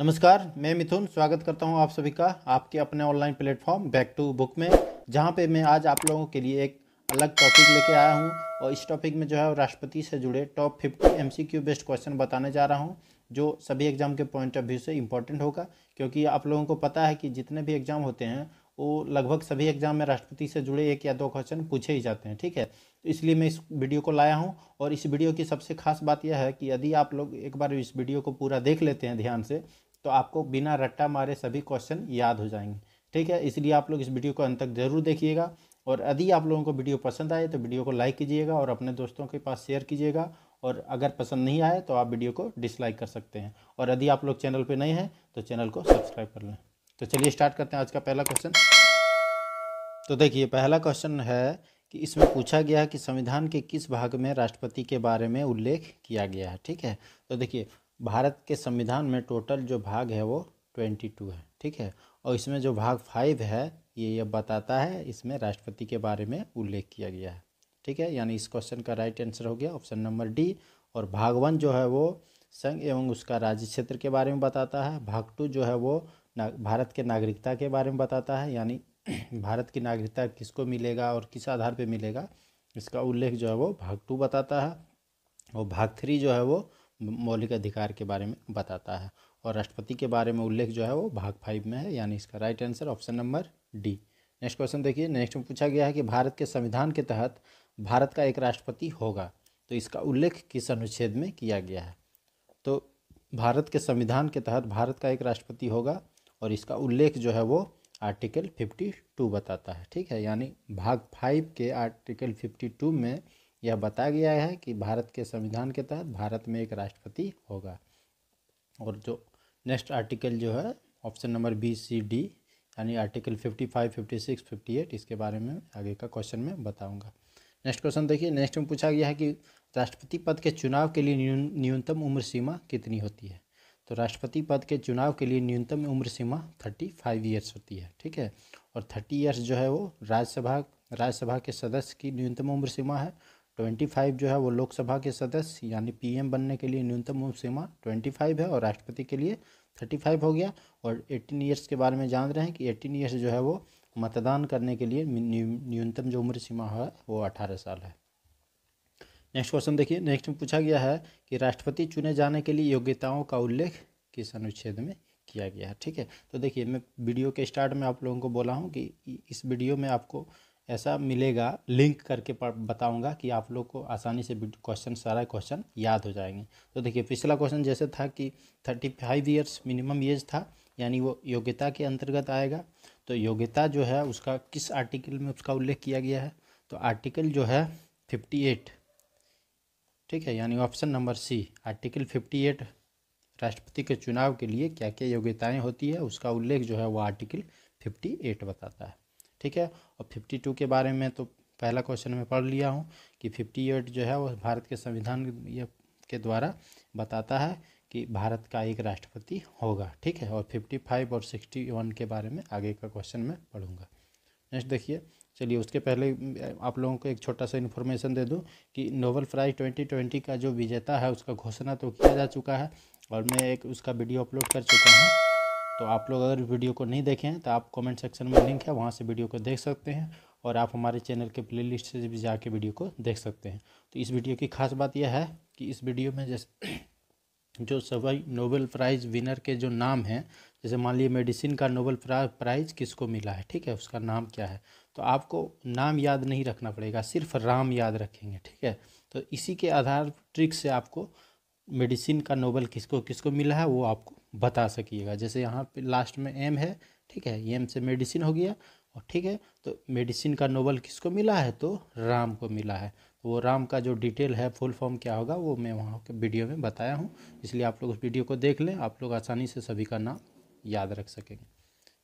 नमस्कार मैं मिथुन स्वागत करता हूं आप सभी का आपके अपने online platform back to book में जहां पे मैं आज आप लोगों के लिए एक अलग टॉपिक लेके आया हूं और इस टॉपिक में जो है राष्ट्रपति से जुड़े top fifty C Q based question बताने जा रहा हूं जो सभी एग्ज़ाम के पॉइंट ऑफ व्यू से इम्पोर्टेंट होगा क्योंकि आप लोगों को पता है कि जितने भी एग्ज़ाम होते हैं वो लगभग सभी एग्जाम में राष्ट्रपति से जुड़े एक या दो क्वेश्चन पूछे ही जाते हैं ठीक है तो इसलिए मैं इस वीडियो को लाया हूँ और इस वीडियो की सबसे खास बात यह है कि यदि आप लोग एक बार इस वीडियो को पूरा देख लेते हैं ध्यान से तो आपको बिना रट्टा मारे सभी क्वेश्चन याद हो जाएंगे ठीक है इसलिए आप लोग इस वीडियो को अंत तक जरूर देखिएगा और यदि आप लोगों को वीडियो पसंद आए तो वीडियो को लाइक कीजिएगा और अपने दोस्तों के पास शेयर कीजिएगा और अगर पसंद नहीं आए तो आप वीडियो को डिसलाइक कर सकते हैं और यदि आप लोग चैनल पर नए हैं तो चैनल को सब्सक्राइब कर लें तो चलिए स्टार्ट करते हैं आज का पहला क्वेश्चन तो देखिए पहला क्वेश्चन है कि इसमें पूछा गया है कि संविधान के किस भाग में राष्ट्रपति के बारे में उल्लेख किया गया है ठीक है तो देखिए भारत के संविधान में टोटल जो भाग है वो ट्वेंटी टू है ठीक है और इसमें जो भाग फाइव है ये ये बताता है इसमें राष्ट्रपति के बारे में उल्लेख किया गया है ठीक है यानी इस क्वेश्चन का राइट आंसर हो गया ऑप्शन नंबर डी और भाग वन जो है वो संघ एवं उसका राज्य क्षेत्र के बारे में बताता है भाग टू जो है वो भारत के नागरिकता के बारे में बताता है यानी भारत की नागरिकता किसको मिलेगा और किस आधार पर मिलेगा इसका उल्लेख जो है वो भाग टू बताता है और भाग थ्री जो है वो मौलिक अधिकार के बारे में बताता है और राष्ट्रपति के बारे में उल्लेख जो है वो भाग फाइव में है यानी इसका right answer option number D next question देखिए नेक्स्ट में पूछा गया है कि भारत के संविधान के तहत भारत का एक राष्ट्रपति होगा तो इसका उल्लेख किस अनुच्छेद में किया गया है तो भारत के संविधान के तहत भारत का एक राष्ट्रपति होगा और इसका उल्लेख जो है वो आर्टिकल फिफ्टी टू बताता है ठीक है यानी भाग फाइव के आर्टिकल फिफ्टी टू में यह बताया गया है कि भारत के संविधान के तहत भारत में एक राष्ट्रपति होगा और जो नेक्स्ट आर्टिकल जो है option number B C D यानी article fifty five fifty six fifty eight इसके बारे में आगे का क्वेश्चन में बताऊंगा नेक्स्ट क्वेश्चन देखिए नेक्स्ट में पूछा गया है कि राष्ट्रपति पद के चुनाव के लिए न्यूनतम उम्र सीमा कितनी होती है तो राष्ट्रपति पद के चुनाव के लिए न्यूनतम उम्र सीमा थर्टी फाइव ईयर्स होती है ठीक है और थर्टी ईयर्स जो है वो राज्यसभा राज्यसभा के सदस्य की न्यूनतम उम्र सीमा है ट्वेंटी फाइव जो है वो लोकसभा के सदस्य यानी पीएम बनने के लिए न्यूनतम उम्र सीमा ट्वेंटी फाइव है और राष्ट्रपति के लिए थर्टी फाइव हो गया और एटीन ईयर्स के बारे में जान रहे हैं कि एटीन ईयर्स जो है वो मतदान करने के लिए न्यूनतम जो उम्र सीमा है वो अठारह साल है नेक्स्ट क्वेश्चन देखिए नेक्स्ट में पूछा गया है कि राष्ट्रपति चुने जाने के लिए योग्यताओं का उल्लेख किस अनुच्छेद में किया गया है ठीक है तो देखिए मैं वीडियो के स्टार्ट में आप लोगों को बोला हूँ कि इस वीडियो में आपको ऐसा मिलेगा लिंक करके बताऊंगा कि आप लोग को आसानी से क्वेश्चन सारा क्वेश्चन याद हो जाएंगे तो देखिए पिछला क्वेश्चन जैसे था कि thirty five years minimum age था यानी वो योग्यता के अंतर्गत आएगा तो योग्यता जो है उसका किस आर्टिकल में उसका उल्लेख किया गया है तो आर्टिकल जो है फिफ्टी एट ठीक है यानी option number C article fifty eight राष्ट्रपति के चुनाव के लिए क्या क्या योग्यताएँ होती है उसका उल्लेख जो है वो आर्टिकल फिफ्टी एट बताता है ठीक है और फिफ्टी टू के बारे में तो पहला क्वेश्चन मैं पढ़ लिया हूँ कि फिफ्टी एट जो है वो भारत के संविधान के द्वारा बताता है कि भारत का एक राष्ट्रपति होगा ठीक है और फिफ्टी फाइव और सिक्सटी वन के बारे में आगे का क्वेश्चन मैं पढ़ूंगा नेक्स्ट देखिए चलिए उसके पहले आप लोगों को एक छोटा सा इन्फॉर्मेशन दे दूं कि नोबल प्राइज़ ट्वेंटी ट्वेंटी का जो विजेता है उसका घोषणा तो किया जा चुका है और मैं एक उसका वीडियो अपलोड कर चुका हूँ तो आप लोग अगर वीडियो को नहीं देखे हैं तो आप कमेंट सेक्शन में लिंक है वहाँ से वीडियो को देख सकते हैं और आप हमारे चैनल के प्लेलिस्ट से भी जाके वीडियो को देख सकते हैं तो इस वीडियो की खास बात यह है कि इस वीडियो में जैसे जो सभी नोबेल प्राइज़ विनर के जो नाम हैं जैसे मान लीजिए मेडिसिन का नोबेल प्राइज़ किसको मिला है ठीक है उसका नाम क्या है तो आपको नाम याद नहीं रखना पड़ेगा सिर्फ राम याद रखेंगे ठीक है तो इसी के आधार ट्रिक से आपको मेडिसिन का नोबल किसको किसको मिला है वो आपको बता सकिएगा जैसे यहाँ पे लास्ट में एम है ठीक है एम से मेडिसिन हो गया और ठीक है तो मेडिसिन का नोबल किसको मिला है तो राम को मिला है तो वो राम का जो डिटेल है फुल फॉर्म क्या होगा वो मैं वहाँ के वीडियो में बताया हूँ इसलिए आप लोग उस वीडियो को देख लें आप लोग आसानी से सभी का नाम याद रख सकेंगे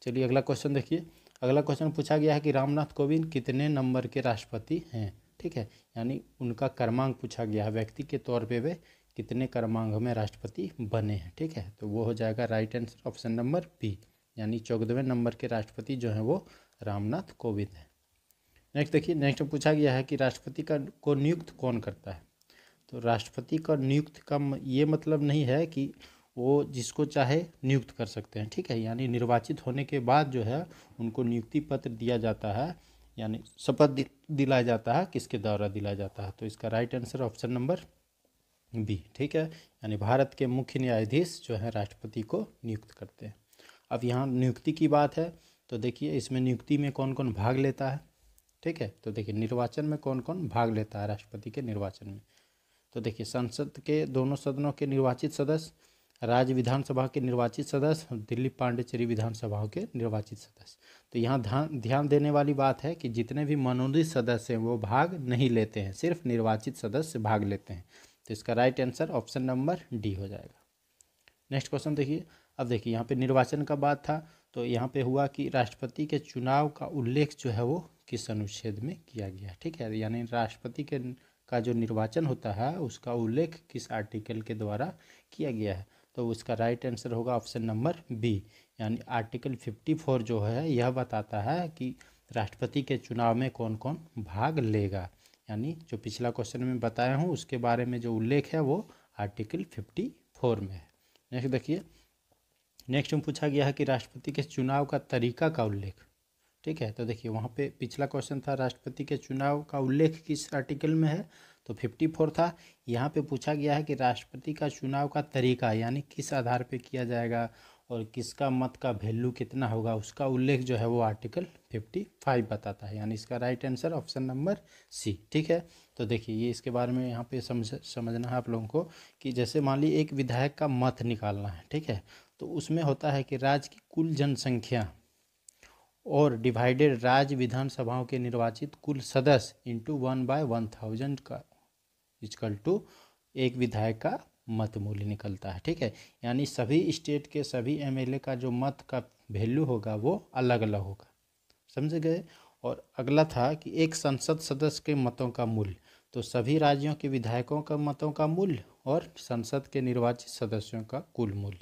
चलिए अगला क्वेश्चन देखिए अगला क्वेश्चन पूछा गया है कि रामनाथ कोविंद कितने नंबर के राष्ट्रपति हैं ठीक है यानी उनका क्रमांक पूछा गया है व्यक्ति के तौर पे वे कितने क्रमांक में राष्ट्रपति बने हैं ठीक है तो वो हो जाएगा right answer option number B यानी चौदहवें नंबर के राष्ट्रपति जो हैं वो रामनाथ कोविंद हैं नेक्स्ट देखिए नेक्स्ट पूछा गया है कि राष्ट्रपति का को नियुक्त कौन करता है तो राष्ट्रपति का नियुक्त का ये मतलब नहीं है कि वो जिसको चाहे नियुक्त कर सकते हैं ठीक है यानी निर्वाचित होने के बाद जो है उनको नियुक्ति पत्र दिया जाता है यानी शपथ दिलाया जाता है किसके द्वारा दिलाया जाता है तो इसका राइट आंसर ऑप्शन नंबर भी ठीक है यानी भारत के मुख्य न्यायाधीश जो है राष्ट्रपति को नियुक्त करते हैं अब यहाँ नियुक्ति की बात है तो देखिए इसमें नियुक्ति में कौन कौन भाग लेता है ठीक है तो देखिए निर्वाचन में कौन कौन भाग लेता है राष्ट्रपति के निर्वाचन में तो देखिए संसद के दोनों सदनों के निर्वाचित सदस्य राज्य विधानसभा के निर्वाचित सदस्य दिल्ली पांडेचेरी विधानसभाओं के निर्वाचित सदस्य तो यहाँ ध्यान ध्यान देने वाली बात है कि जितने भी मनोनीत सदस्य हैं वो भाग नहीं लेते हैं सिर्फ निर्वाचित सदस्य भाग लेते हैं तो इसका right answer option number D हो जाएगा नेक्स्ट क्वेश्चन देखिए अब देखिए यहाँ पे निर्वाचन का बात था तो यहाँ पे हुआ कि राष्ट्रपति के चुनाव का उल्लेख जो है वो किस अनुच्छेद में किया गया ठीक है यानी राष्ट्रपति के का जो निर्वाचन होता है उसका उल्लेख किस आर्टिकल के द्वारा किया गया है तो उसका राइट आंसर होगा ऑप्शन नंबर बी यानी आर्टिकल फिफ्टी फोर जो है यह बताता है कि राष्ट्रपति के चुनाव में कौन कौन भाग लेगा यानी जो पिछला क्वेश्चन में बताया हूँ उसके बारे में जो उल्लेख है वो आर्टिकल फिफ्टी फोर में है नेक्स्ट देखिए नेक्स्ट में पूछा गया है कि राष्ट्रपति के चुनाव का तरीका का उल्लेख ठीक है तो देखिए वहाँ पे पिछला क्वेश्चन था राष्ट्रपति के चुनाव का उल्लेख किस आर्टिकल में है तो फिफ्टी फोर था यहाँ पे पूछा गया है कि राष्ट्रपति का चुनाव का तरीका यानी किस आधार पे किया जाएगा और किसका मत का वैल्यू कितना होगा उसका उल्लेख जो है वो आर्टिकल 55 बताता है यानी इसका right answer option number C ठीक है तो देखिए ये इसके बारे में यहाँ पे समझ समझना है आप लोगों को कि जैसे मान ली एक विधायक का मत निकालना है ठीक है तो उसमें होता है कि राज्य की कुल जनसंख्या और डिवाइडेड राज्य विधानसभाओं के निर्वाचित कुल सदस्य into one by one thousand का इजकल टू एक विधायक का मत मूल्य निकलता है ठीक है यानी सभी स्टेट के सभी एमएलए का जो मत का वैल्यू होगा वो अलग अलग होगा समझ गए और अगला था कि एक संसद सदस्य के मतों का मूल्य तो सभी राज्यों के विधायकों का मतों का मूल्य और संसद के निर्वाचित सदस्यों का कुल मूल्य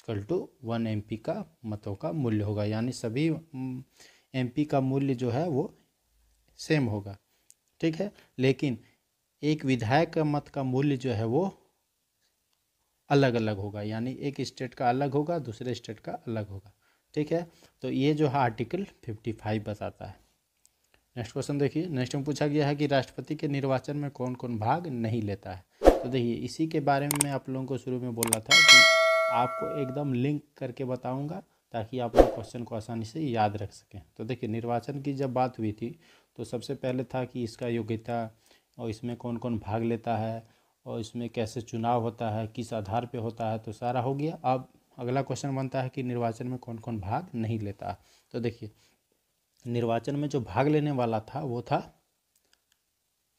इक्वल टू वन एम का मतों का मूल्य होगा यानी सभी एम का मूल्य जो है वो सेम होगा ठीक है लेकिन एक विधायक का मत का मूल्य जो है वो अलग अलग होगा यानी एक स्टेट का अलग होगा दूसरे स्टेट का अलग होगा ठीक है तो ये जो है आर्टिकल फिफ्टी फाइव बताता है नेक्स्ट क्वेश्चन देखिए नेक्स्ट में पूछा गया है कि राष्ट्रपति के निर्वाचन में कौन कौन भाग नहीं लेता है तो देखिए इसी के बारे में मैं आप लोगों को शुरू में बोला था कि आपको एकदम लिंक करके बताऊँगा ताकि आप लोग क्वेश्चन को आसानी से याद रख सकें तो देखिए निर्वाचन की जब बात हुई थी तो सबसे पहले था कि इसका योग्यता और इसमें कौन कौन भाग लेता है और इसमें कैसे चुनाव होता है किस आधार पे होता है तो सारा हो गया अब अगला क्वेश्चन बनता है कि निर्वाचन में कौन कौन भाग नहीं लेता तो देखिए निर्वाचन में जो भाग लेने वाला था वो था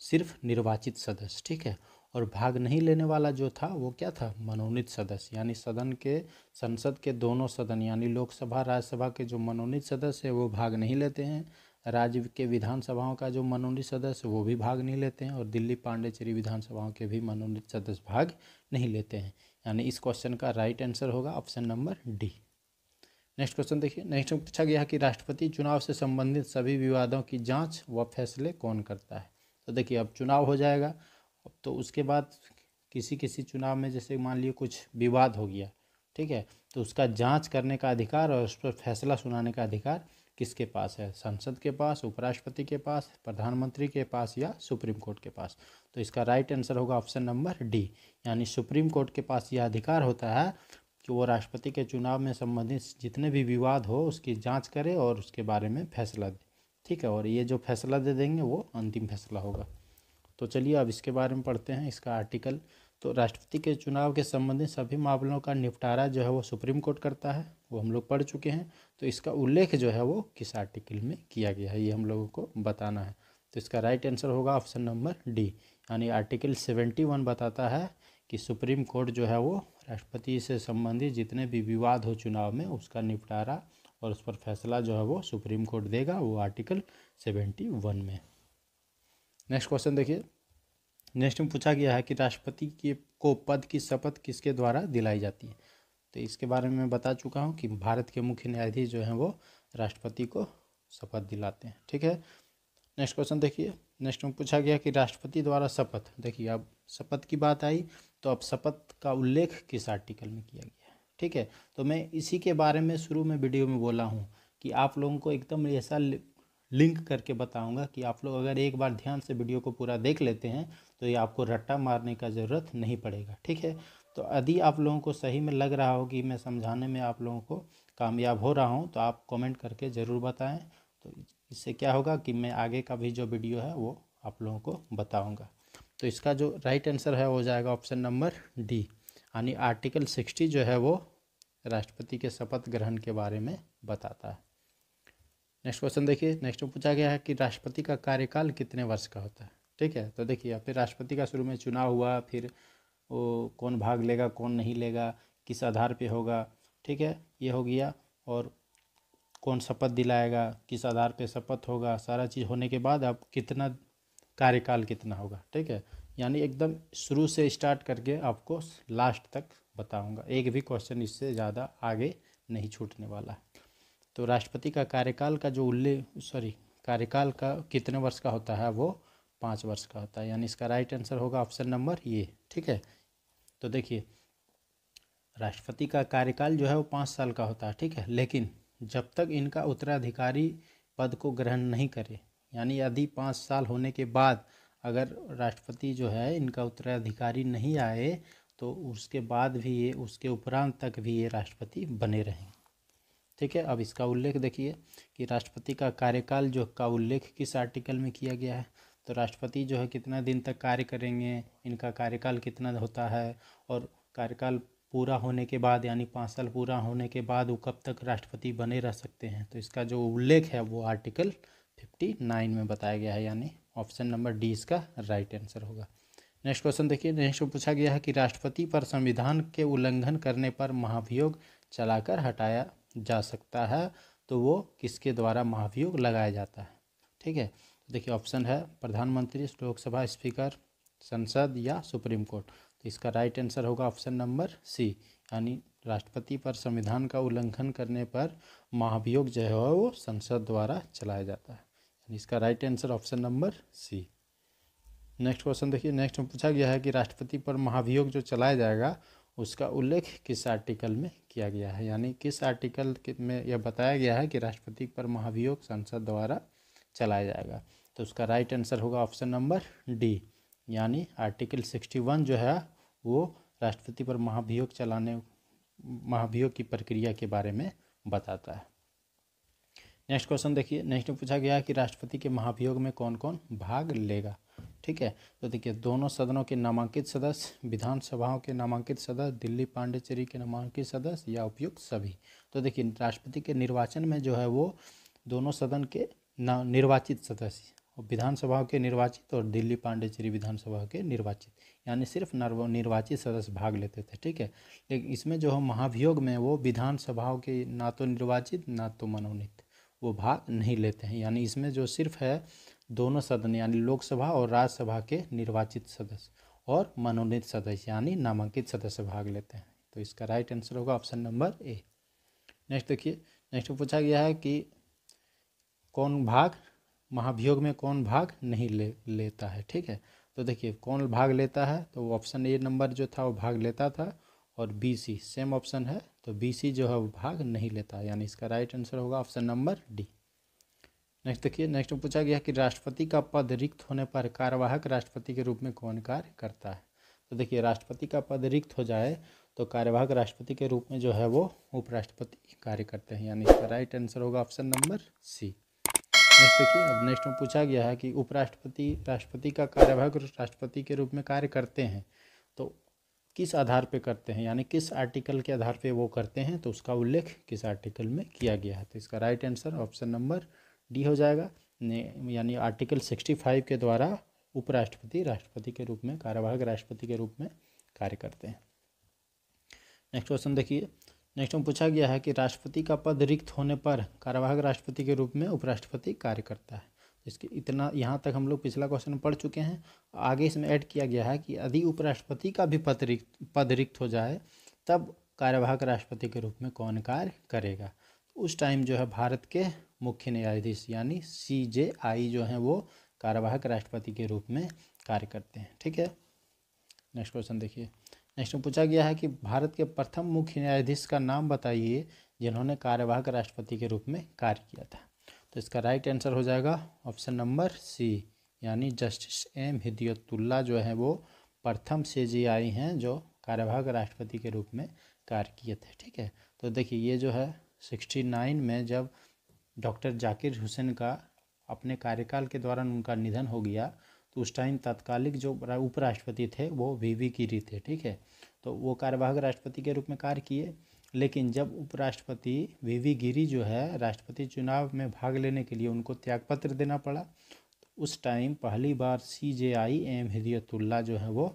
सिर्फ निर्वाचित सदस्य ठीक है और भाग नहीं लेने वाला जो था वो क्या था मनोनीत सदस्य यानी सदन के संसद के दोनों सदन यानी लोकसभा राज्यसभा के जो मनोनीत सदस्य है वो भाग नहीं लेते हैं राज्य के विधानसभाओं का जो मनोनीत सदस्य वो भी भाग नहीं लेते हैं और दिल्ली पांडेचेरी विधानसभाओं के भी मनोनीत सदस्य भाग नहीं लेते हैं यानी इस क्वेश्चन का राइट आंसर होगा option number D next question देखिए नेक्स्ट में पूछा गया है कि राष्ट्रपति चुनाव से संबंधित सभी विवादों की जाँच व फैसले कौन करता है तो देखिए अब चुनाव हो जाएगा अब तो उसके बाद किसी किसी चुनाव में जैसे मान लीजिए कुछ विवाद हो गया ठीक है तो उसका जांच करने का अधिकार और उस पर फैसला सुनाने का अधिकार किसके पास है संसद के पास उपराष्ट्रपति के पास प्रधानमंत्री के पास या सुप्रीम कोर्ट के पास तो इसका राइट आंसर होगा ऑप्शन नंबर डी यानी सुप्रीम कोर्ट के पास यह अधिकार होता है कि वो राष्ट्रपति के चुनाव में संबंधित जितने भी विवाद हो उसकी जांच करे और उसके बारे में फैसला दे ठीक है और ये जो फैसला दे देंगे वो अंतिम फैसला होगा तो चलिए अब इसके बारे में पढ़ते हैं इसका आर्टिकल तो राष्ट्रपति के चुनाव के संबंधित सभी मामलों का निपटारा जो है वो सुप्रीम कोर्ट करता है वो हम लोग पढ़ चुके हैं तो इसका उल्लेख जो है वो किस आर्टिकल में किया गया है ये हम लोगों को बताना है तो इसका राइट आंसर होगा ऑप्शन नंबर डी यानी आर्टिकल सेवेंटी वन बताता है कि सुप्रीम कोर्ट जो है वो राष्ट्रपति से संबंधित जितने भी विवाद हो चुनाव में उसका निपटारा और उस पर फैसला जो है वो सुप्रीम कोर्ट देगा वो आर्टिकल सेवेंटी वन में नेक्स्ट क्वेश्चन देखिए नेक्स्ट में पूछा गया है कि राष्ट्रपति के को पद की शपथ किसके द्वारा दिलाई जाती है तो इसके बारे में बता चुका हूँ कि भारत के मुख्य न्यायाधीश जो हैं वो राष्ट्रपति को शपथ दिलाते हैं ठीक है नेक्स्ट क्वेश्चन देखिए नेक्स्ट में पूछा गया कि राष्ट्रपति द्वारा शपथ देखिए अब शपथ की बात आई तो अब शपथ का उल्लेख किस आर्टिकल में किया गया है ठीक है तो मैं इसी के बारे में शुरू में वीडियो में बोला हूँ कि आप लोगों को एकदम ऐसा लिंक करके बताऊंगा कि आप लोग अगर एक बार ध्यान से वीडियो को पूरा देख लेते हैं तो ये आपको रट्टा मारने का ज़रूरत नहीं पड़ेगा ठीक है तो यदि आप लोगों को सही में लग रहा हो कि मैं समझाने में आप लोगों को कामयाब हो रहा हूँ तो आप कमेंट करके ज़रूर बताएं तो इससे क्या होगा कि मैं आगे का भी जो वीडियो है वो आप लोगों को बताऊँगा तो इसका जो राइट आंसर है वो जाएगा ऑप्शन नंबर डी यानी आर्टिकल सिक्सटी जो है वो राष्ट्रपति के शपथ ग्रहण के बारे में बताता है नेक्स्ट क्वेश्चन देखिए नेक्स्ट में पूछा गया है कि राष्ट्रपति का कार्यकाल कितने वर्ष का होता है ठीक है तो देखिए फिर राष्ट्रपति का शुरू में चुनाव हुआ फिर वो कौन भाग लेगा कौन नहीं लेगा किस आधार पे होगा ठीक है ये हो गया और कौन शपथ दिलाएगा किस आधार पे शपथ होगा सारा चीज़ होने के बाद आप कितना कार्यकाल कितना होगा ठीक है यानी एकदम शुरू से स्टार्ट करके आपको लास्ट तक बताऊंगा एक भी क्वेश्चन इससे ज़्यादा आगे नहीं छूटने वाला है तो राष्ट्रपति का कार्यकाल का जो उल्लेख सॉरी कार्यकाल का कितने वर्ष का होता है वो पाँच वर्ष का होता है यानी इसका राइट आंसर होगा ऑप्शन नंबर ये ठीक है तो देखिए राष्ट्रपति का कार्यकाल जो है वो पाँच साल का होता है ठीक है लेकिन जब तक इनका उत्तराधिकारी पद को ग्रहण नहीं करे यानी यदि पाँच साल होने के बाद अगर राष्ट्रपति जो है इनका उत्तराधिकारी नहीं आए तो उसके बाद भी ये उसके उपरांत तक भी ये राष्ट्रपति बने रहेंगे ठीक है अब इसका उल्लेख देखिए कि राष्ट्रपति का कार्यकाल जो का उल्लेख किस आर्टिकल में किया गया है तो राष्ट्रपति जो है कितना दिन तक कार्य करेंगे इनका कार्यकाल कितना होता है और कार्यकाल पूरा होने के बाद यानी पाँच साल पूरा होने के बाद वो कब तक राष्ट्रपति बने रह सकते हैं तो इसका जो उल्लेख है वो आर्टिकल फिफ्टी नाइन में बताया गया है यानी ऑप्शन नंबर डी इसका राइट आंसर होगा नेक्स्ट क्वेश्चन देखिए नेक्स्ट पूछा गया है कि राष्ट्रपति पर संविधान के उल्लंघन करने पर महाभियोग चलाकर हटाया जा सकता है तो वो किसके द्वारा महाभियोग लगाया जाता है ठीक है तो देखिए ऑप्शन है प्रधानमंत्री लोकसभा स्पीकर संसद या सुप्रीम कोर्ट तो इसका राइट आंसर होगा ऑप्शन नंबर सी यानी राष्ट्रपति पर संविधान का उल्लंघन करने पर महाभियोग जो है वो संसद द्वारा चलाया जाता है यानी इसका right answer option number C next question देखिए नेक्स्ट में पूछा गया है कि राष्ट्रपति पर महाभियोग जो चलाया जाएगा उसका उल्लेख किस आर्टिकल में किया गया है यानी किस आर्टिकल में यह बताया गया है कि राष्ट्रपति पर महाभियोग संसद द्वारा चलाया जाएगा तो उसका राइट आंसर होगा ऑप्शन नंबर डी यानी आर्टिकल सिक्सटी वन जो है वो राष्ट्रपति पर महाभियोग चलाने महाभियोग की प्रक्रिया के बारे में बताता है नेक्स्ट क्वेश्चन देखिए नेक्स्ट में पूछा गया है कि राष्ट्रपति के महाभियोग में कौन कौन भाग लेगा ठीक है तो देखिए दोनों सदनों के नामांकित सदस्य विधानसभाओं के नामांकित सदस्य दिल्ली पांडेचेरी के नामांकित सदस्य या उपयुक्त सभी तो देखिए राष्ट्रपति के निर्वाचन में जो है वो दोनों सदन के निर्वाचित सदस्य विधानसभाओं के निर्वाचित और दिल्ली पांडेचेरी विधानसभा के निर्वाचित यानी सिर्फ निर्वाचित सदस्य भाग लेते थे ठीक है लेकिन इसमें जो है महाभियोग में वो विधानसभाओं के ना तो निर्वाचित ना तो मनोनीत वो भाग नहीं लेते हैं यानी इसमें जो सिर्फ है दोनों सदन यानी लोकसभा और राज्यसभा के निर्वाचित सदस्य और मनोनीत सदस्य यानी नामांकित सदस्य भाग लेते हैं तो इसका राइट आंसर होगा ऑप्शन नंबर ए नेक्स्ट देखिए नेक्स्ट पूछा गया है कि कौन भाग महाभियोग में कौन भाग नहीं ले लेता है ठीक है तो देखिए कौन भाग लेता है तो ऑप्शन ए नंबर जो था वो भाग लेता था और बी सी सेम ऑप्शन है तो बी सी जो है वो भाग नहीं लेता है यानी इसका राइट आंसर होगा ऑप्शन नंबर डी नेक्स्ट देखिए नेक्स्ट में पूछा गया कि राष्ट्रपति का पद रिक्त होने पर कार्यवाहक राष्ट्रपति के रूप में कौन कार्य करता है तो देखिए राष्ट्रपति का पद रिक्त हो जाए तो कार्यवाहक राष्ट्रपति के रूप में जो है वो उपराष्ट्रपति कार्य करते हैं यानी इसका राइट आंसर होगा ऑप्शन नंबर सी नेक्स्ट देखिए अब नेक्स्ट में पूछा गया है कि उपराष्ट्रपति राष्ट्रपति का कार्यवाहक राष्ट्रपति के रूप में कार्य करते हैं तो किस आधार पे करते हैं यानी किस आर्टिकल के आधार पे वो करते हैं तो उसका उल्लेख किस आर्टिकल में किया गया है तो इसका right answer option number D हो जाएगा यानी आर्टिकल सिक्सटी फाइव के द्वारा उपराष्ट्रपति राष्ट्रपति के रूप में कार्यवाहक राष्ट्रपति के रूप में कार्य करते हैं नेक्स्ट क्वेश्चन देखिए नेक्स्ट में पूछा गया है कि राष्ट्रपति का पद रिक्त होने पर कार्यवाहक राष्ट्रपति के रूप में उपराष्ट्रपति कार्य करता है इसके इतना यहाँ तक हम लोग पिछला क्वेश्चन पढ़ चुके हैं आगे इसमें ऐड किया गया है कि यदि उपराष्ट्रपति का भी पद रिक्त पद रिक्त हो जाए तब कार्यवाहक राष्ट्रपति के रूप में कौन कार्य करेगा उस टाइम जो है भारत के मुख्य न्यायाधीश यानी सी जे आई जो हैं वो कार्यवाहक राष्ट्रपति के रूप में कार्य करते हैं ठीक है नेक्स्ट क्वेश्चन देखिए नेक्स्ट में पूछा गया है कि भारत के प्रथम मुख्य न्यायाधीश का नाम बताइए जिन्होंने कार्यवाहक राष्ट्रपति के रूप में कार्य किया था तो इसका राइट आंसर हो जाएगा ऑप्शन नंबर सी यानी जस्टिस एम हिदयतुल्ला जो है वो प्रथम से जी आई हैं जो कार्यवाहक राष्ट्रपति के रूप में कार्य किए थे ठीक है तो देखिए ये जो है सिक्सटी नाइन में जब डॉक्टर जाकिर हुसैन का अपने कार्यकाल के दौरान उनका निधन हो गया तो उस टाइम तात्कालिक जो उपराष्ट्रपति थे वो वी वी कीरी थे ठीक है तो वो कार्यवाहक राष्ट्रपति के रूप में कार्य किए लेकिन जब उपराष्ट्रपति वी वी गिरी जो है राष्ट्रपति चुनाव में भाग लेने के लिए उनको त्यागपत्र देना पड़ा तो उस टाइम पहली बार सी जे आई एम हिदयतुल्ला जो है वो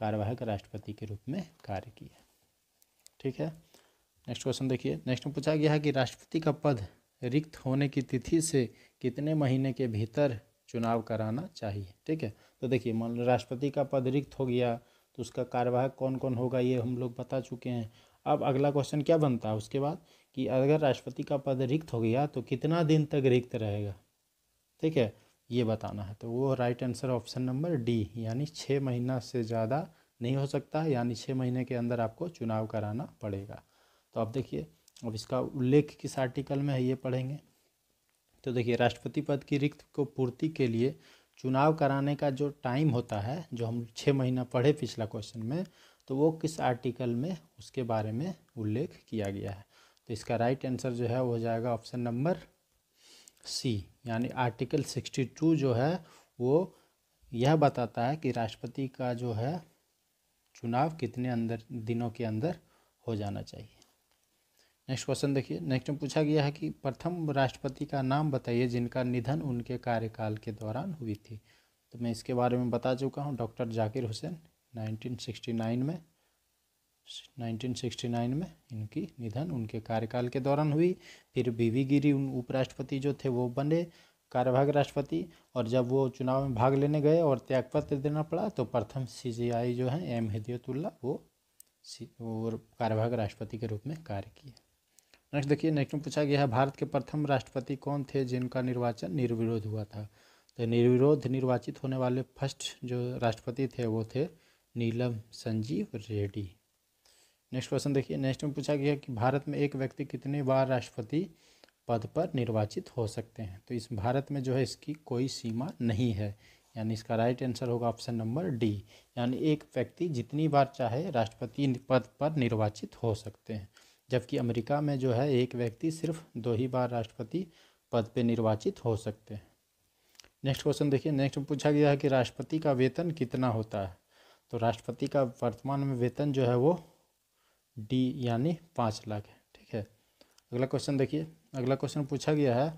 कार्यवाहक राष्ट्रपति के रूप में कार्य किया ठीक है नेक्स्ट क्वेश्चन देखिए नेक्स्ट में पूछा गया है कि राष्ट्रपति का पद रिक्त होने की तिथि से कितने महीने के भीतर चुनाव कराना चाहिए ठीक है तो देखिए मान लो राष्ट्रपति का पद रिक्त हो गया तो उसका कार्यवाहक कौन कौन होगा ये हम लोग बता चुके हैं अब अगला क्वेश्चन क्या बनता है उसके बाद कि अगर राष्ट्रपति का पद रिक्त हो गया तो कितना दिन तक रिक्त रहेगा ठीक है ये बताना है तो वो right answer option number D यानी छः महीना से ज़्यादा नहीं हो सकता यानी छः महीने के अंदर आपको चुनाव कराना पड़ेगा तो आप देखिए अब इसका उल्लेख किस आर्टिकल में है ये पढ़ेंगे तो देखिए राष्ट्रपति पद की रिक्त को पूर्ति के लिए चुनाव कराने का जो टाइम होता है जो हम छः महीना पढ़े पिछला क्वेश्चन में तो वो किस आर्टिकल में उसके बारे में उल्लेख किया गया है तो इसका राइट आंसर जो है वो हो जाएगा ऑप्शन नंबर सी यानी आर्टिकल सिक्सटी टू जो है वो यह बताता है कि राष्ट्रपति का जो है चुनाव कितने अंदर दिनों के अंदर हो जाना चाहिए नेक्स्ट क्वेश्चन देखिए नेक्स्ट में पूछा गया है कि प्रथम राष्ट्रपति का नाम बताइए जिनका निधन उनके कार्यकाल के दौरान हुई थी तो मैं इसके बारे में बता चुका हूँ डॉक्टर जाकिर हुसैन 1969 में 1969 में इनकी निधन उनके कार्यकाल के दौरान हुई फिर बीवी गिरी उन उपराष्ट्रपति जो थे वो बने कार्यभाग राष्ट्रपति और जब वो चुनाव में भाग लेने गए और त्यागपत्र देना पड़ा तो प्रथम सी जो हैं एम हिदयतुल्ला वो और कार्यभाग राष्ट्रपति के रूप में कार्य किए नेक्स्ट देखिए नेक्स्ट में पूछा गया है भारत के प्रथम राष्ट्रपति कौन थे जिनका निर्वाचन निर्विरोध हुआ था तो निर्विरोध निर्वाचित होने वाले फर्स्ट जो राष्ट्रपति थे वो थे नीलम संजीव रेड्डी नेक्स्ट क्वेश्चन देखिए नेक्स्ट में पूछा गया कि भारत में एक व्यक्ति कितने बार राष्ट्रपति पद पर निर्वाचित हो सकते हैं तो इस भारत में जो है इसकी कोई सीमा नहीं है यानी इसका राइट आंसर होगा ऑप्शन नंबर डी यानी एक व्यक्ति जितनी बार चाहे राष्ट्रपति पद पर निर्वाचित हो सकते हैं जबकि अमेरिका में जो है एक व्यक्ति सिर्फ दो ही बार राष्ट्रपति पद पर निर्वाचित हो सकते हैं नेक्स्ट क्वेश्चन देखिए नेक्स्ट पूछा गया है कि राष्ट्रपति का वेतन कितना होता है तो राष्ट्रपति का वर्तमान में वेतन जो है वो डी यानी पाँच लाख है ठीक है अगला क्वेश्चन देखिए अगला क्वेश्चन पूछा गया है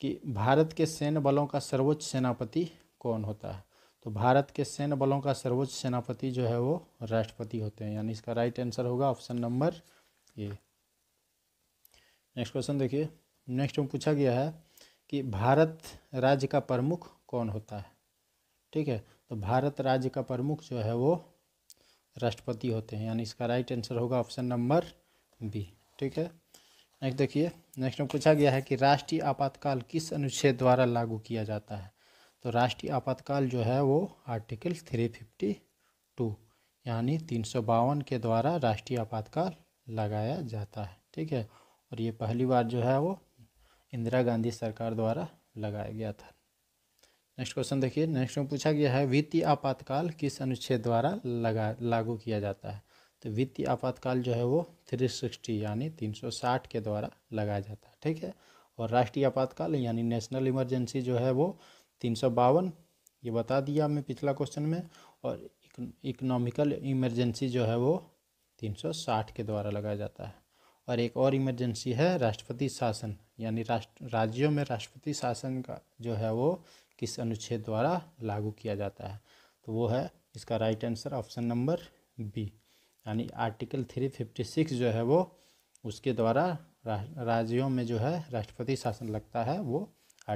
कि भारत के सैन्य बलों का सर्वोच्च सेनापति कौन होता है तो भारत के सैन्य बलों का सर्वोच्च सेनापति जो है वो राष्ट्रपति होते हैं यानी इसका राइट आंसर होगा option number A next question देखिए नेक्स्ट में पूछा गया है कि भारत राज्य का प्रमुख कौन होता है ठीक है तो भारत राज्य का प्रमुख जो है वो राष्ट्रपति होते हैं यानी इसका राइट आंसर होगा ऑप्शन नंबर बी ठीक है नेक्स्ट देखिए नेक्स्ट में पूछा गया है कि राष्ट्रीय आपातकाल किस अनुच्छेद द्वारा लागू किया जाता है तो राष्ट्रीय आपातकाल जो है वो आर्टिकल थ्री फिफ्टी टू यानी तीन सौ बावन के द्वारा राष्ट्रीय आपातकाल लगाया जाता है ठीक है और ये पहली बार जो है वो इंदिरा गांधी सरकार द्वारा लगाया गया था नेक्स्ट क्वेश्चन देखिए नेक्स्ट में पूछा गया है वित्तीय आपातकाल किस अनुच्छेद द्वारा लगा लागू किया जाता है तो वित्तीय आपातकाल जो है वो 360 यानी 360 के द्वारा लगाया जाता है ठीक है और राष्ट्रीय आपातकाल यानी नेशनल इमरजेंसी जो है वो तीन ये बता दिया हमें पिछला क्वेश्चन में और इकोनॉमिकल इमरजेंसी जो है वो 360 के द्वारा लगाया जाता है और एक और इमरजेंसी है राष्ट्रपति शासन यानी राष्ट्र राज्यों में राष्ट्रपति शासन का जो है वो किस अनुच्छेद द्वारा लागू किया जाता है तो वो है इसका right answer option number B यानी आर्टिकल थ्री फिफ्टी सिक्स जो है वो उसके द्वारा राज्यों में जो है राष्ट्रपति शासन लगता है वो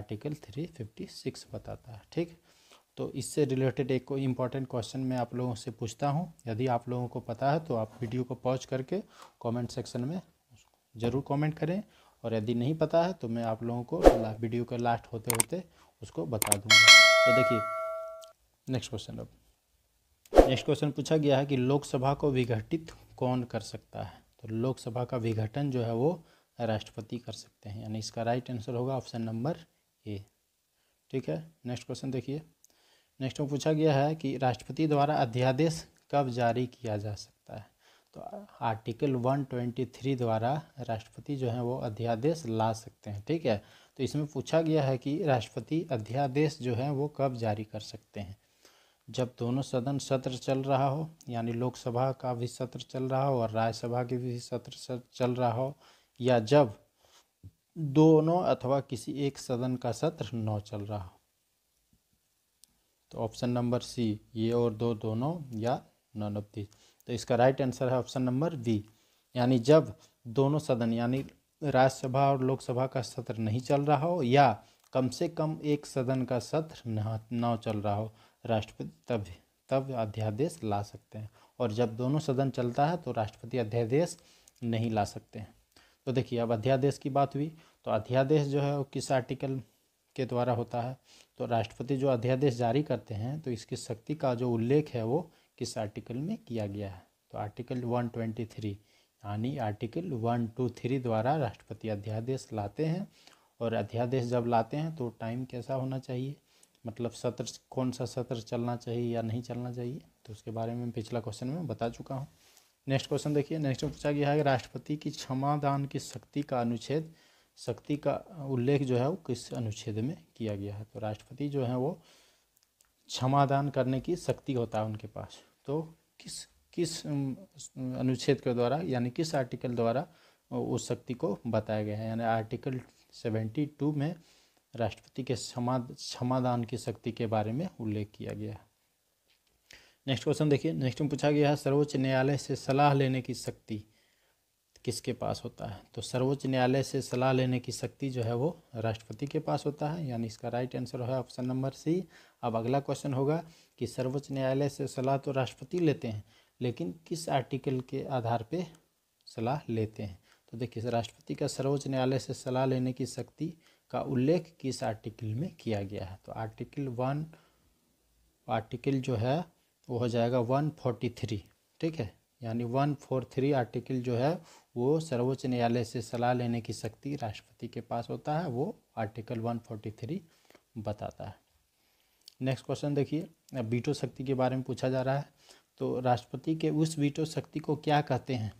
आर्टिकल थ्री फिफ्टी सिक्स बताता है ठीक तो इससे रिलेटेड एक को इम्पॉर्टेंट क्वेश्चन मैं आप लोगों से पूछता हूँ यदि आप लोगों को पता है तो आप वीडियो को पॉज करके कमेंट सेक्शन में ज़रूर कमेंट करें और यदि नहीं पता है तो मैं आप लोगों को वीडियो के लास्ट होते होते उसको बता दूंगा तो देखिए नेक्स्ट क्वेश्चन अब नेक्स्ट क्वेश्चन पूछा गया है कि लोकसभा को विघटित कौन कर सकता है तो लोकसभा का विघटन जो है वो राष्ट्रपति कर सकते हैं यानी इसका राइट आंसर होगा ऑप्शन नंबर ए ठीक है नेक्स्ट क्वेश्चन देखिए नेक्स्ट में पूछा गया है कि राष्ट्रपति द्वारा अध्यादेश कब जारी किया जा सकता है तो आर्टिकल 123 द्वारा राष्ट्रपति जो है वो अध्यादेश ला सकते हैं ठीक है तो इसमें पूछा गया है कि राष्ट्रपति अध्यादेश जो है वो कब जारी कर सकते हैं जब दोनों सदन सत्र चल रहा हो यानी लोकसभा का भी सत्र चल रहा हो और राज्यसभा के भी सत्र चल रहा हो या जब दोनों अथवा किसी एक सदन का सत्र न चल रहा हो तो ऑप्शन नंबर सी ये और दो दोनों या नॉन ऑफ तो इसका राइट आंसर है ऑप्शन नंबर बी यानी जब दोनों सदन यानी राज्यसभा और लोकसभा का सत्र नहीं चल रहा हो या कम से कम एक सदन का सत्र न चल रहा हो राष्ट्रपति तब तब अध्यादेश ला सकते हैं और जब दोनों सदन चलता है तो राष्ट्रपति अध्यादेश नहीं ला सकते हैं तो देखिए अब अध्यादेश की बात हुई तो अध्यादेश जो है वो किस आर्टिकल के द्वारा होता है तो राष्ट्रपति जो अध्यादेश जारी करते हैं तो इसकी शक्ति का जो उल्लेख है वो किस आर्टिकल में किया गया है तो आर्टिकल वन ट्वेंटी थ्री यानी आर्टिकल वन टू थ्री द्वारा राष्ट्रपति अध्यादेश लाते हैं और अध्यादेश जब लाते हैं तो टाइम कैसा होना चाहिए मतलब सत्र कौन सा सत्र चलना चाहिए या नहीं चलना चाहिए तो उसके बारे में पिछला क्वेश्चन में बता चुका हूँ नेक्स्ट क्वेश्चन देखिए नेक्स्ट में पूछा गया है कि राष्ट्रपति की क्षमादान की शक्ति का अनुच्छेद शक्ति का उल्लेख जो है वो किस अनुच्छेद में किया गया है तो राष्ट्रपति जो है वो क्षमादान करने की शक्ति होता है उनके पास तो किस किस अनुच्छेद के द्वारा यानी किस आर्टिकल द्वारा उस शक्ति को बताया गया है यानी आर्टिकल सेवेंटी टू में राष्ट्रपति के समाधान की शक्ति के बारे में उल्लेख किया गया है नेक्स्ट क्वेश्चन देखिए नेक्स्ट में पूछा गया है सर्वोच्च न्यायालय से सलाह लेने की शक्ति किसके पास होता है तो सर्वोच्च न्यायालय से सलाह लेने की शक्ति जो है वो राष्ट्रपति के पास होता है यानी इसका राइट आंसर है ऑप्शन नंबर सी अब अगला क्वेश्चन होगा कि सर्वोच्च न्यायालय से सलाह तो राष्ट्रपति लेते हैं लेकिन किस आर्टिकल के आधार पे सलाह लेते हैं तो देखिए राष्ट्रपति का सर्वोच्च न्यायालय से सलाह लेने की शक्ति का उल्लेख किस आर्टिकल में किया गया है तो आर्टिकल वन आर्टिकल जो है वो हो जाएगा वन फोर्टी थ्री ठीक है यानी वन फोर थ्री आर्टिकल जो है वो सर्वोच्च न्यायालय से सलाह लेने की शक्ति राष्ट्रपति के पास होता है वो आर्टिकल वन फोर्टी थ्री बताता है नेक्स्ट क्वेश्चन देखिए अब बीटो शक्ति के बारे में पूछा जा रहा है तो राष्ट्रपति के उस वीटो शक्ति को क्या कहते हैं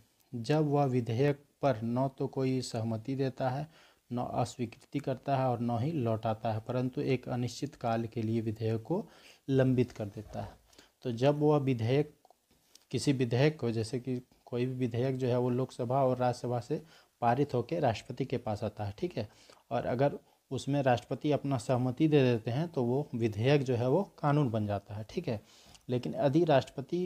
जब वह विधेयक पर न तो कोई सहमति देता है न अस्वीकृति करता है और न ही लौटाता है परंतु एक अनिश्चित काल के लिए विधेयक को लंबित कर देता है तो जब वह विधेयक किसी विधेयक को जैसे कि कोई भी विधेयक जो है वो लोकसभा और राज्यसभा से पारित होकर राष्ट्रपति के पास आता है ठीक है और अगर उसमें राष्ट्रपति अपना सहमति दे देते हैं तो वो विधेयक जो है वो कानून बन जाता है ठीक है लेकिन यदि राष्ट्रपति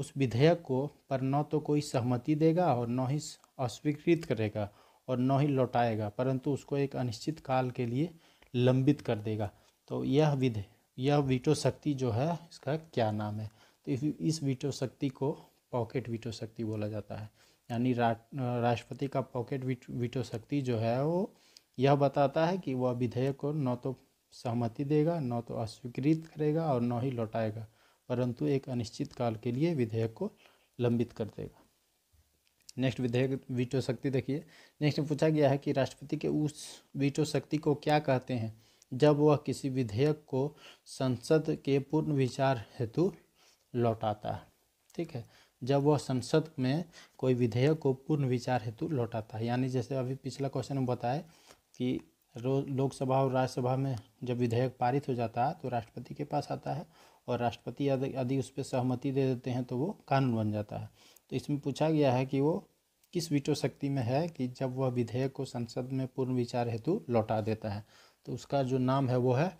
उस विधेयक को पर न तो कोई सहमति देगा और न ही अस्वीकृत करेगा और न ही लौटाएगा परंतु उसको एक अनिश्चित काल के लिए लंबित कर देगा तो यह विधेयक यह वीटो शक्ति जो है इसका क्या नाम है तो इस इस वीटो शक्ति को पॉकेट वीटो शक्ति बोला जाता है यानी राष्ट्रपति का पॉकेट वीटो शक्ति जो है वो यह बताता है कि वह विधेयक को न तो सहमति देगा न तो अस्वीकृत करेगा और न ही लौटाएगा परंतु एक अनिश्चित काल के लिए विधेयक को लंबित कर देगा नेक्स्ट विधेयक वीटो शक्ति देखिए नेक्स्ट में पूछा गया है कि राष्ट्रपति के उस वीटो शक्ति को क्या कहते हैं जब वह किसी विधेयक को संसद के पूर्ण विचार हेतु लौटाता है ठीक है जब वह संसद में कोई विधेयक को पूर्ण विचार हेतु लौटाता है यानी जैसे अभी पिछला क्वेश्चन में बताए कि लोकसभा और राज्यसभा में जब विधेयक पारित हो जाता है तो राष्ट्रपति के पास आता है और राष्ट्रपति यदि उस पर सहमति दे देते हैं तो वो कानून बन जाता है तो इसमें पूछा गया है कि वो किस वीटो शक्ति में है कि जब वह विधेयक को संसद में पूर्ण विचार हेतु लौटा देता है तो उसका जो नाम है वो है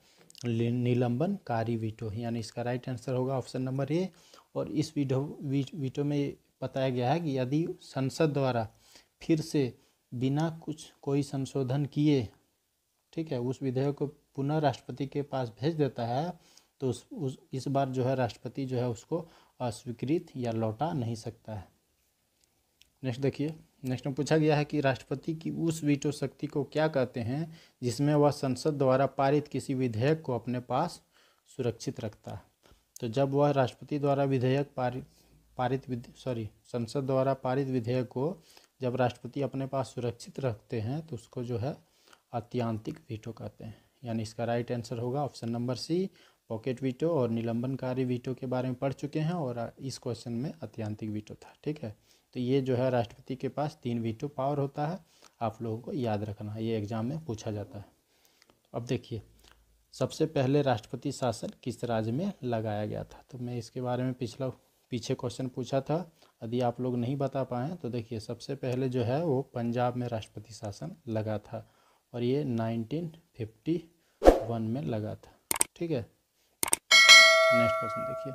निलंबनकारी वीटो यानी इसका राइट आंसर होगा ऑप्शन नंबर ए और इस वीटो वीटो में बताया गया है कि यदि संसद द्वारा फिर से बिना कुछ कोई संशोधन किए ठीक है उस विधेयक को पुनः राष्ट्रपति के पास भेज देता है तो उस, उस इस बार जो है राष्ट्रपति जो है उसको अस्वीकृत या लौटा नहीं सकता है नेक्स्ट देखिए नेक्स्ट में पूछा गया है कि राष्ट्रपति की उस वीटो शक्ति को क्या कहते हैं जिसमें वह संसद द्वारा पारित किसी विधेयक को अपने पास सुरक्षित रखता है तो जब वह राष्ट्रपति द्वारा विधेयक पारित पारित सॉरी संसद द्वारा पारित विधेयक को जब राष्ट्रपति अपने पास सुरक्षित रखते हैं तो उसको जो है अत्यांतिक वीटो कहते हैं यानी इसका राइट आंसर होगा option number C pocket veto और निलंबनकारी वीटो के बारे में पढ़ चुके हैं और इस क्वेश्चन में अत्यांतिक वीटो था ठीक है तो ये जो है राष्ट्रपति के पास तीन वीटो पावर होता है आप लोगों को याद रखना ये एग्ज़ाम में पूछा जाता है अब देखिए सबसे पहले राष्ट्रपति शासन किस राज्य में लगाया गया था तो मैं इसके बारे में पिछला पीछे क्वेश्चन पूछा था यदि आप लोग नहीं बता पाए तो देखिए सबसे पहले जो है वो पंजाब में राष्ट्रपति शासन लगा था और ये 1951 में लगा था ठीक है नेक्स्ट क्वेश्चन देखिए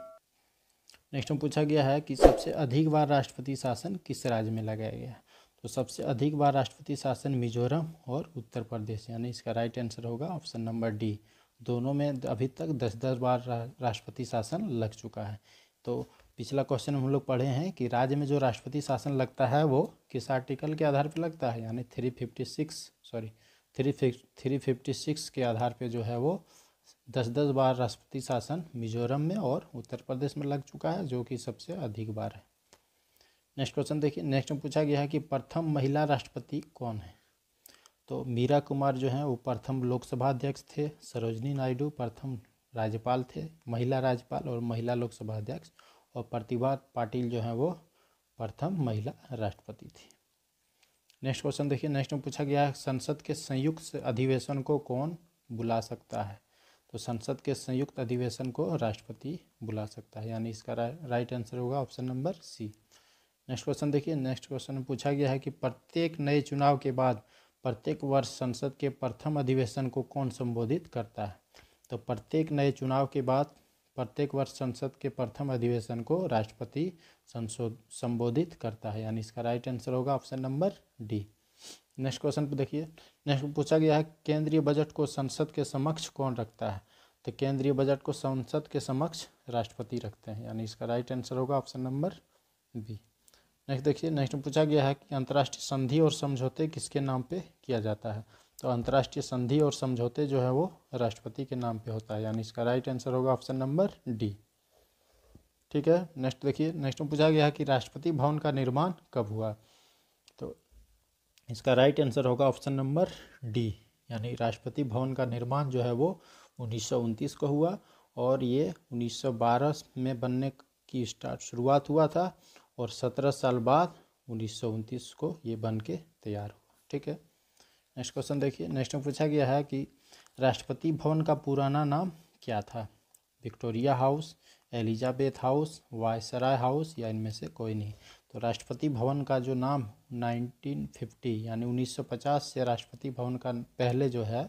नेक्स्ट में पूछा गया है कि सबसे अधिक बार राष्ट्रपति शासन किस राज्य में लगाया गया है तो सबसे अधिक बार राष्ट्रपति शासन मिजोरम और उत्तर प्रदेश यानी इसका राइट आंसर होगा ऑप्शन नंबर डी दोनों में अभी तक दस दस बार राष्ट्रपति शासन लग चुका है तो पिछला क्वेश्चन हम लोग पढ़े हैं कि राज्य में जो राष्ट्रपति शासन लगता है वो किस आर्टिकल के आधार पर लगता है यानी three fifty six sorry three three fifty six के आधार पे जो है वो दस दस बार राष्ट्रपति शासन मिजोरम में और उत्तर प्रदेश में लग चुका है जो कि सबसे अधिक बार है नेक्स्ट क्वेश्चन देखिए नेक्स्ट में पूछा गया है कि प्रथम महिला राष्ट्रपति कौन है तो मीरा कुमार जो हैं वो प्रथम लोकसभा अध्यक्ष थे सरोजनी नायडू प्रथम राज्यपाल थे महिला राज्यपाल और महिला लोकसभा अध्यक्ष और प्रतिभा पाटिल जो हैं वो प्रथम महिला राष्ट्रपति थी नेक्स्ट क्वेश्चन देखिए नेक्स्ट में पूछा गया है संसद के संयुक्त अधिवेशन को कौन बुला सकता है तो संसद के संयुक्त अधिवेशन को राष्ट्रपति बुला सकता है यानी इसका रा, राइट आंसर होगा option number C next question देखिए नेक्स्ट क्वेश्चन में पूछा गया है कि प्रत्येक नए चुनाव के बाद प्रत्येक वर्ष संसद के प्रथम अधिवेशन को कौन संबोधित करता है तो प्रत्येक नए चुनाव के बाद प्रत्येक वर्ष संसद के प्रथम अधिवेशन को राष्ट्रपति संबोधित करता है यानी इसका राइट आंसर होगा option number D next question पर देखिए नेक्स्ट पूछा गया है केंद्रीय बजट को संसद के समक्ष कौन रखता है तो केंद्रीय बजट को संसद के समक्ष राष्ट्रपति रखते हैं यानी इसका राइट आंसर होगा ऑप्शन नंबर बी नेक्स्ट देखिए नेक्स्ट पूछा गया है कि अंतर्राष्ट्रीय संधि और समझौते किसके नाम पे किया जाता है तो अंतर्राष्ट्रीय संधि और समझौते जो है वो राष्ट्रपति के नाम पे होता है यानी इसका राइट आंसर होगा ऑप्शन नंबर डी ठीक है नेक्स्ट देखिए नेक्स्ट में पूछा गया है कि राष्ट्रपति भवन का निर्माण कब हुआ तो इसका राइट आंसर होगा ऑप्शन नंबर डी यानी राष्ट्रपति भवन का निर्माण जो है वो उन्नीस को हुआ और ये उन्नीस में बनने की स्टार्ट शुरुआत हुआ था और सत्रह साल बाद उन्नीस को ये बन के तैयार हुआ ठीक है नेक्स्ट क्वेश्चन देखिए नेक्स्ट में पूछा गया है कि राष्ट्रपति भवन का पुराना नाम क्या था Victoria house Elizabeth house viceroy house या इनमें से कोई नहीं तो राष्ट्रपति भवन का जो नाम 1950 यानी 1950 से राष्ट्रपति भवन का पहले जो है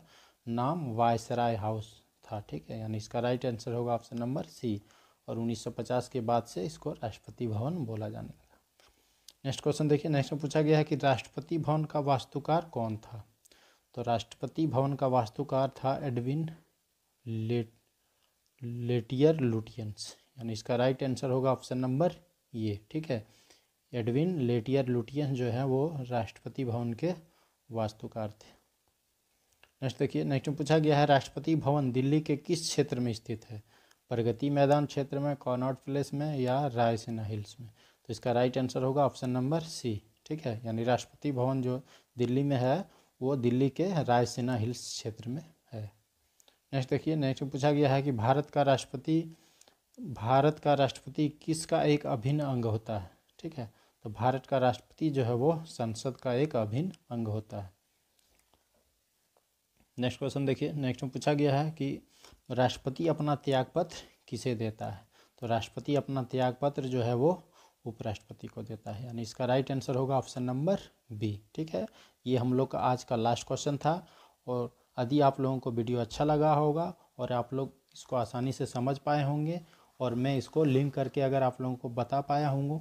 नाम वायसराय हाउस था ठीक है यानी इसका राइट आंसर होगा ऑप्शन नंबर सी और 1950 के बाद से इसको राष्ट्रपति भवन बोला जाने लगा नेक्स्ट क्वेश्चन देखिए नेक्स्ट में पूछा गया है कि राष्ट्रपति भवन का वास्तुकार कौन था तो राष्ट्रपति भवन का वास्तुकार था एडविन लेट लेटियर लुटियंस यानी इसका राइट आंसर होगा ऑप्शन नंबर ये ठीक है एडविन लेटियर लुटियंस जो है वो राष्ट्रपति भवन के वास्तुकार थे नेक्स्ट देखिए नेक्स्ट में पूछा गया है राष्ट्रपति भवन दिल्ली के किस क्षेत्र में स्थित है प्रगति मैदान क्षेत्र में कॉनॉट प्लेस में या रायसेना हिल्स में तो इसका राइट आंसर होगा ऑप्शन नंबर सी ठीक है यानी राष्ट्रपति भवन जो दिल्ली में है वो दिल्ली के रायसेना हिल्स क्षेत्र में है नेक्स्ट देखिए नेक्स्ट पूछा गया है कि भारत का राष्ट्रपति भारत का राष्ट्रपति किसका एक अभिन्न अंग होता है ठीक है तो भारत का राष्ट्रपति जो है वो संसद का एक अभिन्न अंग होता है नेक्स्ट क्वेश्चन देखिए नेक्स्ट में पूछा गया है कि राष्ट्रपति अपना त्यागपत्र किसे देता है तो राष्ट्रपति अपना त्यागपत्र जो है वो उपराष्ट्रपति को देता है यानी इसका राइट आंसर होगा ऑप्शन नंबर बी ठीक है ये हम लोग का आज का लास्ट क्वेश्चन था और यदि आप लोगों को वीडियो अच्छा लगा होगा और आप लोग इसको आसानी से समझ पाए होंगे और मैं इसको लिंक करके अगर आप लोगों को बता पाया होंगे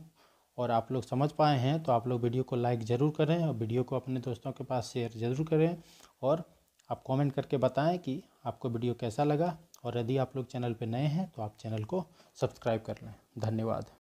और आप लोग समझ पाए हैं तो आप लोग वीडियो को लाइक ज़रूर करें और वीडियो को अपने दोस्तों के पास शेयर ज़रूर करें और आप कमेंट करके बताएं कि आपको वीडियो कैसा लगा और यदि आप लोग चैनल पर नए हैं तो आप चैनल को सब्सक्राइब कर लें धन्यवाद